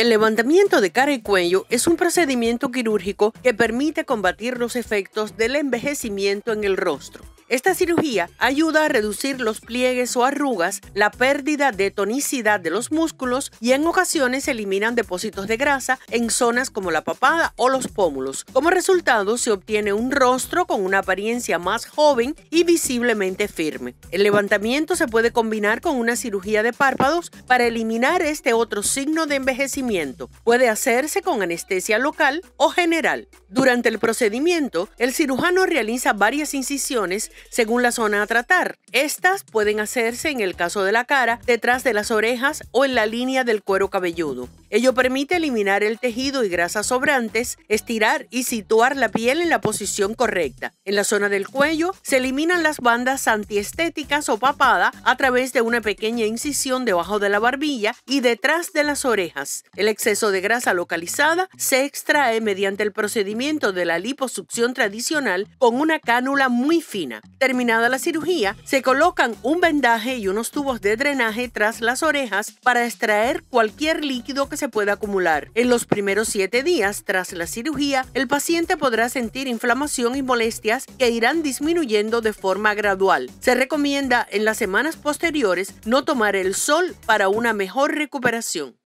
El levantamiento de cara y cuello es un procedimiento quirúrgico que permite combatir los efectos del envejecimiento en el rostro. Esta cirugía ayuda a reducir los pliegues o arrugas, la pérdida de tonicidad de los músculos y en ocasiones eliminan depósitos de grasa en zonas como la papada o los pómulos. Como resultado se obtiene un rostro con una apariencia más joven y visiblemente firme. El levantamiento se puede combinar con una cirugía de párpados para eliminar este otro signo de envejecimiento Puede hacerse con anestesia local o general. Durante el procedimiento, el cirujano realiza varias incisiones según la zona a tratar. Estas pueden hacerse en el caso de la cara, detrás de las orejas o en la línea del cuero cabelludo. Ello permite eliminar el tejido y grasas sobrantes, estirar y situar la piel en la posición correcta. En la zona del cuello se eliminan las bandas antiestéticas o papada a través de una pequeña incisión debajo de la barbilla y detrás de las orejas. El exceso de grasa localizada se extrae mediante el procedimiento de la liposucción tradicional con una cánula muy fina. Terminada la cirugía, se colocan un vendaje y unos tubos de drenaje tras las orejas para extraer cualquier líquido que se pueda acumular. En los primeros siete días tras la cirugía, el paciente podrá sentir inflamación y molestias que irán disminuyendo de forma gradual. Se recomienda en las semanas posteriores no tomar el sol para una mejor recuperación.